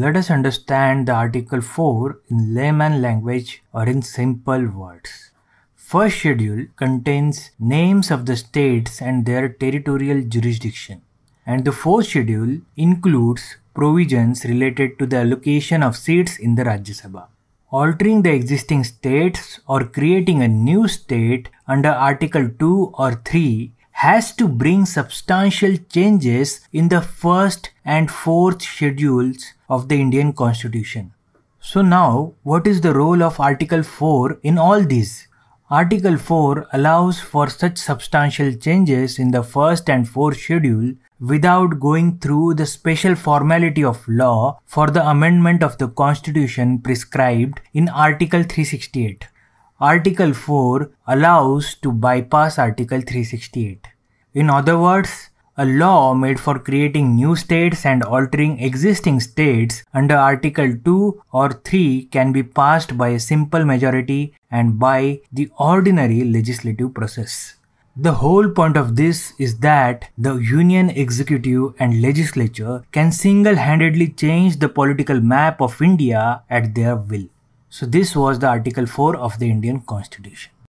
Let us understand the Article 4 in layman language or in simple words. First schedule contains names of the states and their territorial jurisdiction. And the fourth schedule includes provisions related to the allocation of seats in the Rajya Sabha. Altering the existing states or creating a new state under Article 2 or 3 has to bring substantial changes in the first and fourth schedules of the Indian constitution. So now, what is the role of Article 4 in all this? Article 4 allows for such substantial changes in the first and fourth schedule without going through the special formality of law for the amendment of the constitution prescribed in Article 368. Article 4 allows to bypass Article 368. In other words, a law made for creating new states and altering existing states under Article 2 or 3 can be passed by a simple majority and by the ordinary legislative process. The whole point of this is that the Union Executive and Legislature can single handedly change the political map of India at their will. So, this was the Article 4 of the Indian Constitution.